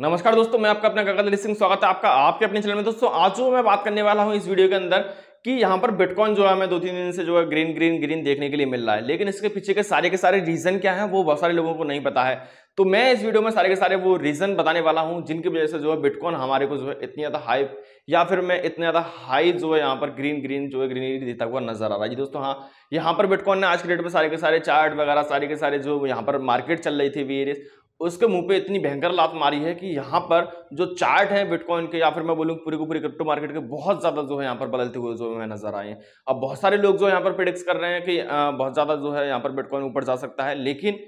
नमस्कार दोस्तों मैं आपका अपना गगन सिंह स्वागत है आपका आपके अपने चैनल में दोस्तों आज जो मैं बात करने वाला हूं इस वीडियो के अंदर कि यहाँ पर बिटकॉइन जो है मैं दो तीन दिन से जो है ग्रीन ग्रीन ग्रीन देखने के लिए मिल रहा है लेकिन इसके पीछे के सारे के सारे रीज़न क्या है वो बहुत सारे लोगों को नहीं पता है तो मैं इस वीडियो में सारे के सारे वो रीज़न बताने वाला हूँ जिनकी वजह से जो है बिटकॉइन हमारे को जो है इतनी ज़्यादा हाई या फिर मैं इतना ज़्यादा हाई जो है यहाँ पर ग्रीन ग्रीन जो है ग्रीन देता हुआ नजर आ रहा है जी दोस्तों हाँ यहाँ पर बिटकॉइन ने आज के डेट में सारे के सारे चार्ट वगैरह सारे के सारे जो यहाँ पर मार्केट चल रही थी वेरियस उसके मुंह पे इतनी भयंकर लात मारी है कि यहाँ पर जो चार्ट है बिटकॉइन के या फिर मैं बोलूँ पूरी को पूरी क्रिप्टो मार्केट के बहुत ज़्यादा जो है यहाँ पर बदलते हुए जो है नजर आए हैं अब बहुत सारे लोग जो यहाँ पर प्रिडिक्स कर रहे हैं कि बहुत ज़्यादा जो है यहाँ पर बिटकॉइन ऊपर जा सकता है लेकिन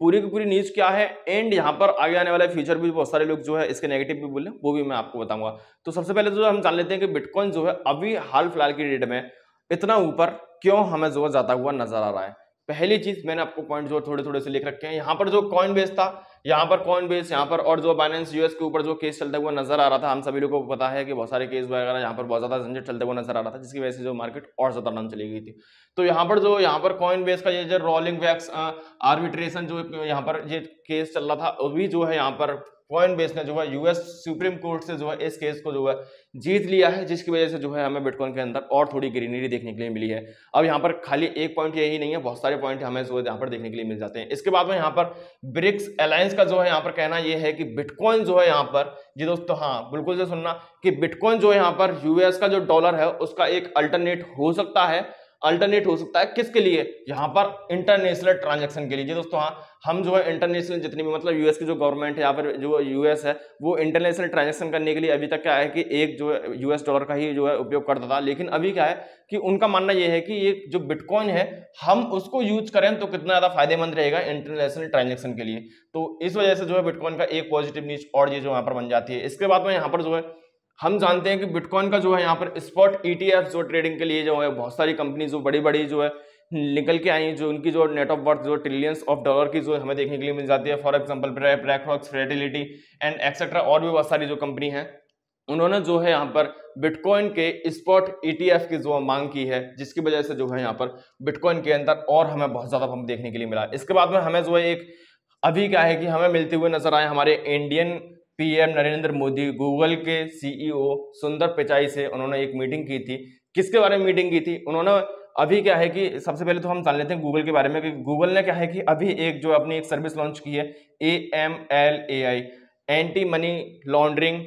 पूरी की पूरी न्यूज क्या है एंड यहाँ पर आगे आने वाला फ्यूचर भी बहुत सारे लोग जो है इसके नेगेटिव भी बोले वो भी मैं आपको बताऊंगा तो सबसे पहले तो जो हम जान लेते हैं कि बिटकॉइन जो है अभी हाल फिलहाल की डेट में इतना ऊपर क्यों हमें जो है जाता हुआ नजर आ रहा है पहली चीज मैंने आपको पॉइंट जो थोड़े थोड़े से लिख रखे हैं यहाँ पर जो कॉइन बेस था यहाँ पर कॉइन बेस यहाँ पर और जो बाइनेंस यूएस के ऊपर जो केस चलता हुआ नजर आ रहा था हम सभी लोगों को पता है कि बहुत सारे केस वगैरह यहाँ पर बहुत ज्यादा झंझट चलते हुआ नजर आ रहा था जिसकी वजह से जो मार्केट और ज्यादा नाम चली गई थी तो यहाँ पर जो यहाँ पर कॉइन बेस का ये जो रोलिंग वैक्स आर्बिट्रेशन जो यहाँ पर ये केस चल रहा था वो भी जो है यहाँ पर कॉइन बेस ने जो है यूएस सुप्रीम कोर्ट से जो है इस केस को जो है जीत लिया है जिसकी वजह से जो है हमें बिटकॉइन के अंदर और थोड़ी ग्रीनरी देखने के लिए मिली है अब यहाँ पर खाली एक पॉइंट यही नहीं है बहुत सारे पॉइंट हमें जो है यहाँ पर देखने के लिए मिल जाते हैं इसके बाद में यहाँ पर ब्रिक्स अलायंस का जो है यहाँ पर कहना यह है कि बिटकॉइन जो है यहाँ पर जी दोस्तों हाँ बिल्कुल से सुनना कि बिटकॉइन जो है यहाँ पर यूएस का जो डॉलर है उसका एक अल्टरनेट हो सकता है अल्टरनेट हो सकता है किसके लिए यहाँ पर इंटरनेशनल ट्रांजेक्शन के लिए दोस्तों हाँ हम जो है इंटरनेशनल जितनी भी मतलब यूएस की जो गवर्नमेंट है या फिर जो यूएस है वो इंटरनेशनल ट्रांजेक्शन करने के लिए अभी तक क्या है कि एक जो है यूएस डॉलर का ही जो है उपयोग करता था लेकिन अभी क्या है कि उनका मानना यह है कि ये जो बिटकॉइन है हम उसको यूज करें तो कितना ज़्यादा फायदेमंद रहेगा इंटरनेशनल ट्रांजेक्शन के लिए तो इस वजह से जो है बिटकॉइन का एक पॉजिटिव न्यूज और ये जो यहाँ पर बन जाती है इसके बाद में यहाँ पर जो है हम जानते हैं कि बिटकॉइन का जो है यहाँ पर स्पॉट ईटीएफ e जो ट्रेडिंग के लिए जो है बहुत सारी कंपनी जो बड़ी बड़ी जो है निकल के आई जो उनकी जो नेट ऑफ वर्थ जो ट्रिलियंस ऑफ डॉलर की जो हमें देखने के लिए मिल जाती है फॉर एग्जाम्पल ब्रैकॉक्स फ्रेटिलिटी एंड एक्सेट्रा और भी बहुत सारी जो कंपनी है उन्होंने जो है यहाँ पर बिटकॉइन के स्पॉट ईटीएफ e की जो मांग की है जिसकी वजह से जो है यहाँ पर बिटकॉइन के अंदर और हमें बहुत ज़्यादा पंप देखने के लिए मिला इसके बाद में हमें जो है एक अभी क्या है कि हमें मिलते हुए नजर आए हमारे Indian PM Narendra Modi Google के सीईओ सुंदर पिचाई से उन्होंने एक मीटिंग की थी किसके बारे में मीटिंग की थी उन्होंने अभी क्या है कि सबसे पहले तो हम जान लेते हैं गूगल के बारे में कि गूगल ने क्या है कि अभी एक जो अपनी एक सर्विस लॉन्च की है A M L A I anti money laundering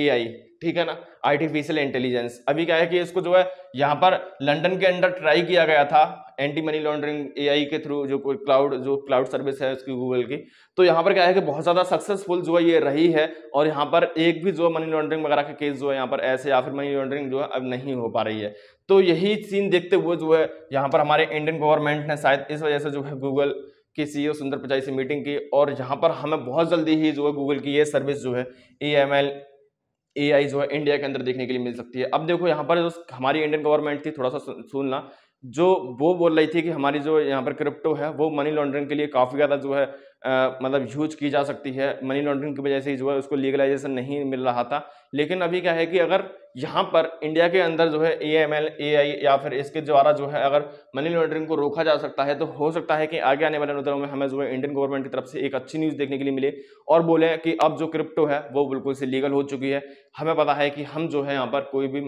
A I ठीक है ना आर्टिफिशियल इंटेलिजेंस अभी क्या है कि इसको जो है यहाँ पर लंदन के अंदर ट्राई किया गया था एंटी मनी लॉन्ड्रिंग एआई के थ्रू जो कोई क्लाउड जो क्लाउड सर्विस है उसकी गूगल की तो यहाँ पर क्या है कि बहुत ज़्यादा सक्सेसफुल जो है ये रही है और यहाँ पर एक भी जो मनी लॉन्ड्रिंग वगैरह के केस जो है यहाँ पर ऐसे या फिर मनी लॉन्ड्रिंग जो है अब नहीं हो पा रही है तो यही सीन देखते हुए जो है यहाँ पर हमारे इंडियन गवर्नमेंट ने शायद इस वजह से जो है गूगल की ओ e सुंदर पिचाई से मीटिंग की और यहाँ पर हमें बहुत जल्दी ही जो है गूगल की ये सर्विस जो है ई एम एल ए आई जो है इंडिया के अंदर देखने के लिए मिल सकती है अब देखो यहाँ पर जो हमारी इंडियन गवर्नमेंट थी थोड़ा सा सुनना जो वो बोल रही थी कि हमारी जो यहाँ पर क्रिप्टो है वो मनी लॉन्ड्रिंग के लिए काफ़ी ज़्यादा जो है मतलब यूज की जा सकती है मनी लॉन्ड्रिंग की वजह से जो है उसको लीगलाइजेशन नहीं मिल रहा था लेकिन अभी क्या है कि अगर यहाँ पर इंडिया के अंदर जो है ए एम एल ए आई या फिर इसके द्वारा जो है अगर मनी लॉन्ड्रिंग को रोका जा सकता है तो हो सकता है कि आगे आने वाले दिनों में हमें जो है इंडियन गवर्नमेंट की तरफ से एक अच्छी न्यूज़ देखने के लिए मिले और बोले कि अब जो क्रिप्टो है वो बिल्कुल से लीगल हो चुकी है हमें पता है कि हम जो है यहाँ पर कोई भी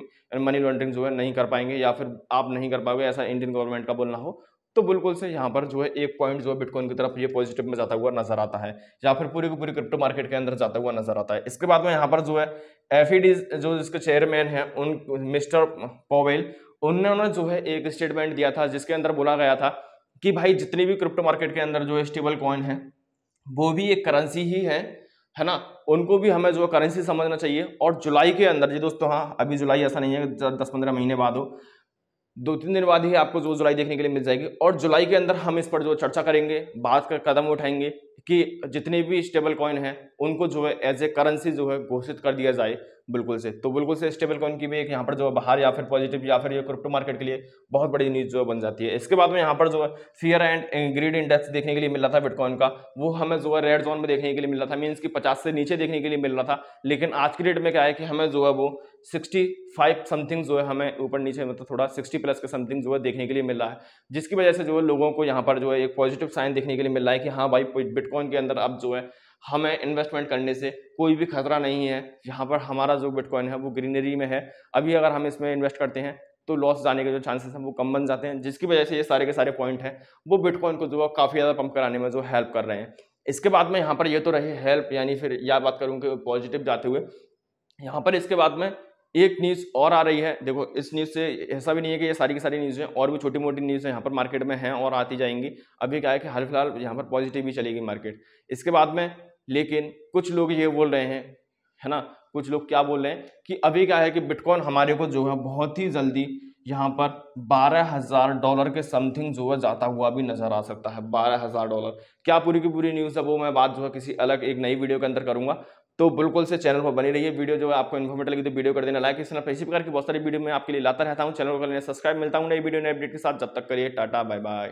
मनी लॉन्ड्रिंग जो है नहीं कर पाएंगे या फिर आप नहीं कर पाओगे ऐसा इंडियन गवर्नमेंट का बोलना हो तो बिल्कुल से यहाँ पर जो है एक पॉइंट जो है बिटकॉइन की तरफ ये पॉजिटिव में जाता हुआ नजर आता है या फिर पूरी की पूरी क्रिप्टो मार्केट के अंदर जाता हुआ नजर आता है इसके बाद में यहाँ पर जो है एफ e जो इसके चेयरमैन है उन मिस्टर पोवेल उन्होंने जो है एक स्टेटमेंट दिया था जिसके अंदर बोला गया था कि भाई जितनी भी क्रिप्टो मार्केट के अंदर जो है स्टेबल कॉइन है वो भी एक करेंसी ही है है ना उनको भी हमें जो करेंसी समझना चाहिए और जुलाई के अंदर जी दोस्तों हाँ अभी जुलाई ऐसा नहीं है दस पंद्रह महीने बाद हो दो तीन दिन बाद ही आपको जो जुलाई देखने के लिए मिल जाएगी और जुलाई के अंदर हम इस पर जो चर्चा करेंगे बात का कदम उठाएंगे कि जितने भी स्टेबल कॉइन हैं उनको जो है एज ए करेंसी जो है घोषित कर दिया जाए बिल्कुल से तो बिल्कुल से स्टेबल कॉइन की भी एक यहाँ पर जो बाहर या फिर पॉजिटिव या फिर ये क्रिप्टो मार्केट के लिए बहुत बड़ी न्यूज़ जो बन जाती है इसके बाद में यहाँ पर जो है फियर एंड ग्रीड इंडेक्स देखने के लिए मिल रहा था बिटकॉइन का वो हमें जो है रेड जोन में देखने के लिए मिल रहा था मीन्स की पचास से नीचे देखने के लिए मिल रहा था लेकिन आज की डेट में क्या है कि हमें जो है वो सिक्सटी फाइव समथिंग जो है हमें ऊपर नीचे मतलब थोड़ा सिक्सटी प्लस के समथिंग जो है देखने के लिए मिल रहा है जिसकी वजह से जो है लोगों को यहाँ पर जो है एक पॉजिटिव साइन देखने के लिए मिल रहा है कि हाँ भाई बिटकॉइन के अंदर अब जो है हमें इन्वेस्टमेंट करने से कोई भी खतरा नहीं है यहाँ पर हमारा जो बिटकॉइन है वो ग्रीनरी में है अभी अगर हम इसमें इन्वेस्ट करते हैं तो लॉस जाने के जो चांसेस हैं वो कम बन जाते हैं जिसकी वजह से ये सारे के सारे पॉइंट हैं वो बिटकॉइन को जो है काफ़ी ज़्यादा पंप कराने में जो हेल्प कर रहे हैं इसके बाद में यहाँ पर ये तो रहे हेल्प यानी फिर या बात करूँ कि पॉजिटिव जाते हुए यहाँ पर इसके बाद में एक न्यूज़ और आ रही है देखो इस न्यूज़ से ऐसा भी नहीं है कि ये सारी की सारी न्यूज़ें और भी छोटी मोटी न्यूज़ें यहाँ पर मार्केट में हैं और आती जाएंगी अभी क्या है कि हाल फिलहाल यहाँ पर पॉजिटिव ही चलेगी मार्केट इसके बाद में लेकिन कुछ लोग ये बोल रहे हैं है ना कुछ लोग क्या बोल रहे हैं कि अभी क्या है कि बिटकॉइन हमारे को जो है बहुत ही जल्दी यहाँ पर बारह हज़ार डॉलर के समथिंग जो है जाता हुआ भी नज़र आ सकता है बारह हज़ार डॉलर क्या पूरी की पूरी न्यूज़ है वो मैं बात जो है किसी अलग एक नई वीडियो के अंदर करूँगा तो बिल्कुल से चैनल पर बनी रहिए वीडियो जो है आपको इन्फॉर्मेटिव लगी तो वीडियो कर देना लाइक इस तरह इसी प्रकार की बहुत सारी वीडियो मैं आपके लिए लाता रहता हूँ चैनल को कर सब्सक्राइब मिलता हूँ नई वीडियो नई अपडेट के साथ जब तक करिए टाटा बाय बाय